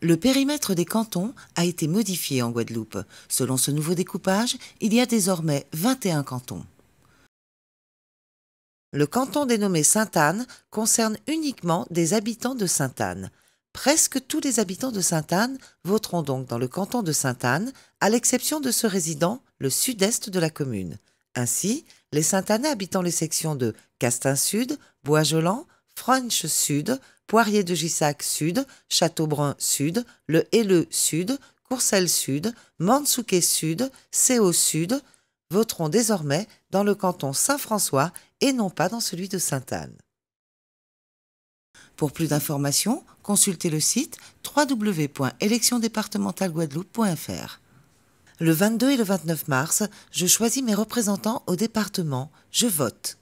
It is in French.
Le périmètre des cantons a été modifié en Guadeloupe. Selon ce nouveau découpage, il y a désormais 21 cantons. Le canton dénommé Sainte-Anne concerne uniquement des habitants de Sainte-Anne. Presque tous les habitants de Sainte-Anne voteront donc dans le canton de Sainte-Anne, à l'exception de ce résident, le sud-est de la commune. Ainsi, les sainte anne habitant les sections de Castin-Sud, bois French Sud, Poirier de Gissac Sud, Châteaubrun Sud, Le Helleux Sud, Courcelles Sud, mansouquet Sud, Céo Sud voteront désormais dans le canton Saint-François et non pas dans celui de Sainte-Anne. Pour plus d'informations, consultez le site www.électionsdépartementalguadeloupe.fr. Le 22 et le 29 mars, je choisis mes représentants au département, je vote.